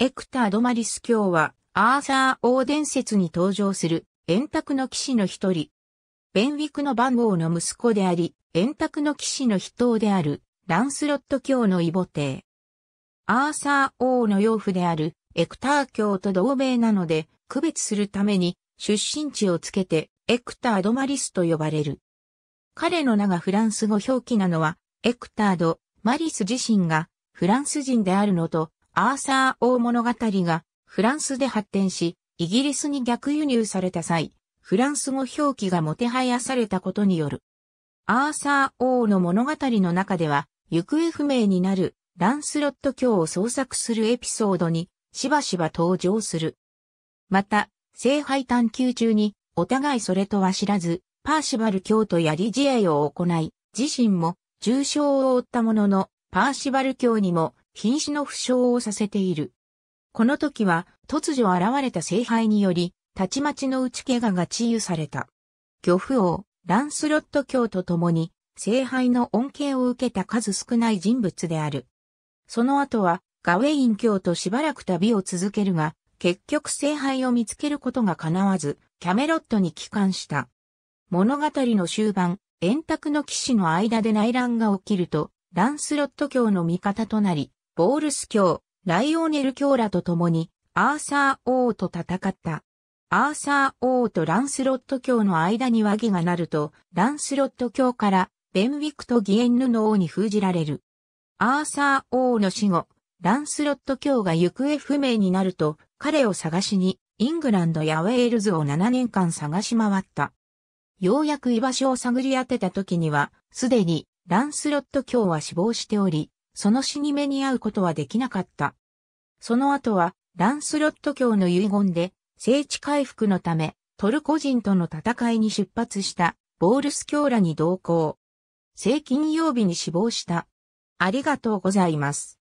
エクター・ドマリス卿は、アーサー王伝説に登場する、円卓の騎士の一人。ベンウィクの番号の息子であり、円卓の騎士の筆頭である、ランスロット卿の異母帝。アーサー王の養父である、エクター卿と同盟なので、区別するために、出身地をつけて、エクター・ドマリスと呼ばれる。彼の名がフランス語表記なのは、エクタード・マリス自身がフランス人であるのと、アーサー王物語がフランスで発展し、イギリスに逆輸入された際、フランス語表記がもてはやされたことによる。アーサー王の物語の中では、行方不明になるランスロット卿を捜索するエピソードにしばしば登場する。また、聖杯探求中にお互いそれとは知らず、パーシバル教とやり試合を行い、自身も重傷を負ったものの、パーシバル教にも瀕死の負傷をさせている。この時は突如現れた聖杯により、たちまちの打ち怪我が治癒された。漁夫王、ランスロット教と共に、聖杯の恩恵を受けた数少ない人物である。その後は、ガウェイン教としばらく旅を続けるが、結局聖杯を見つけることが叶わず、キャメロットに帰還した。物語の終盤、円卓の騎士の間で内乱が起きると、ランスロット教の味方となり、ボールス卿、ライオネル卿らと共に、アーサー王と戦った。アーサー王とランスロット卿の間に和議がなると、ランスロット卿から、ベンウィクとギエンヌの王に封じられる。アーサー王の死後、ランスロット卿が行方不明になると、彼を探しに、イングランドやウェールズを7年間探し回った。ようやく居場所を探り当てた時には、すでにランスロット卿は死亡しており、その死に目に遭うことはできなかった。その後は、ランスロット教の遺言で、聖地回復のため、トルコ人との戦いに出発した、ボールス教らに同行。聖金曜日に死亡した。ありがとうございます。